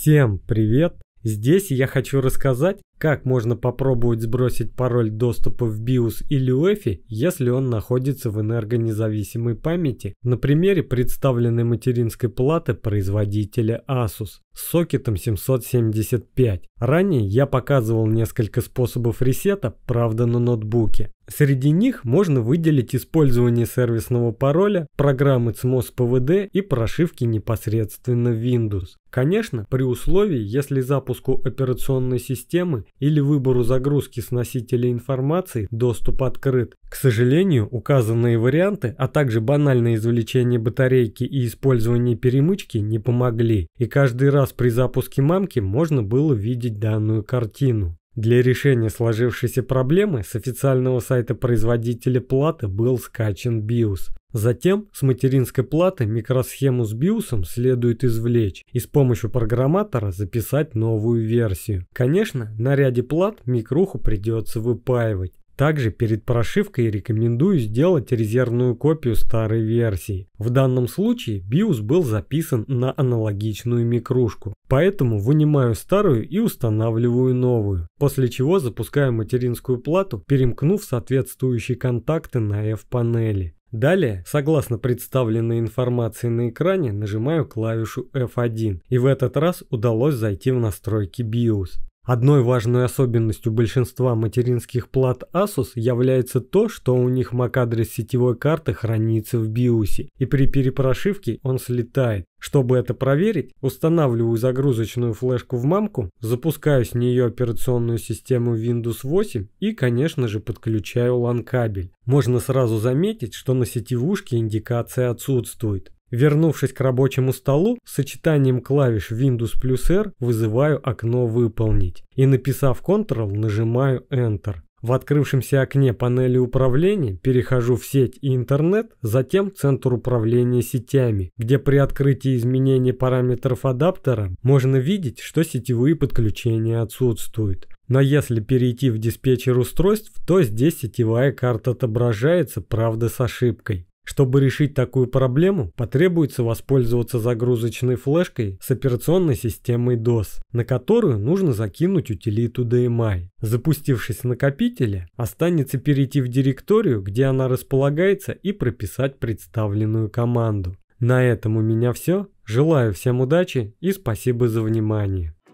Всем привет! Здесь я хочу рассказать, как можно попробовать сбросить пароль доступа в BIOS или UEFI, если он находится в энергонезависимой памяти, на примере представленной материнской платы производителя Asus с сокетом 775. Ранее я показывал несколько способов ресета, правда на ноутбуке. Среди них можно выделить использование сервисного пароля, программы CMOS ПВД и прошивки непосредственно Windows. Конечно, при условии, если запуску операционной системы или выбору загрузки с носителя информации доступ открыт. К сожалению, указанные варианты, а также банальное извлечение батарейки и использование перемычки не помогли, и каждый раз при запуске мамки можно было видеть данную картину. Для решения сложившейся проблемы с официального сайта производителя платы был скачан BIOS. Затем с материнской платы микросхему с BIOS следует извлечь и с помощью программатора записать новую версию. Конечно, на ряде плат микруху придется выпаивать. Также перед прошивкой рекомендую сделать резервную копию старой версии. В данном случае BIOS был записан на аналогичную микрушку, поэтому вынимаю старую и устанавливаю новую, после чего запускаю материнскую плату, перемкнув соответствующие контакты на F-панели. Далее, согласно представленной информации на экране, нажимаю клавишу F1 и в этот раз удалось зайти в настройки BIOS. Одной важной особенностью большинства материнских плат Asus является то, что у них MAC-адрес сетевой карты хранится в BIOS, и при перепрошивке он слетает. Чтобы это проверить, устанавливаю загрузочную флешку в мамку, запускаю с нее операционную систему Windows 8 и, конечно же, подключаю LAN-кабель. Можно сразу заметить, что на сетевушке индикация отсутствует. Вернувшись к рабочему столу, сочетанием клавиш Windows плюс R вызываю окно «Выполнить» и написав Ctrl, нажимаю Enter. В открывшемся окне панели управления перехожу в сеть и интернет, затем центр управления сетями, где при открытии изменения параметров адаптера можно видеть, что сетевые подключения отсутствуют. Но если перейти в диспетчер устройств, то здесь сетевая карта отображается, правда с ошибкой. Чтобы решить такую проблему, потребуется воспользоваться загрузочной флешкой с операционной системой DOS, на которую нужно закинуть утилиту DMI. Запустившись в накопителе, останется перейти в директорию, где она располагается, и прописать представленную команду. На этом у меня все. Желаю всем удачи и спасибо за внимание.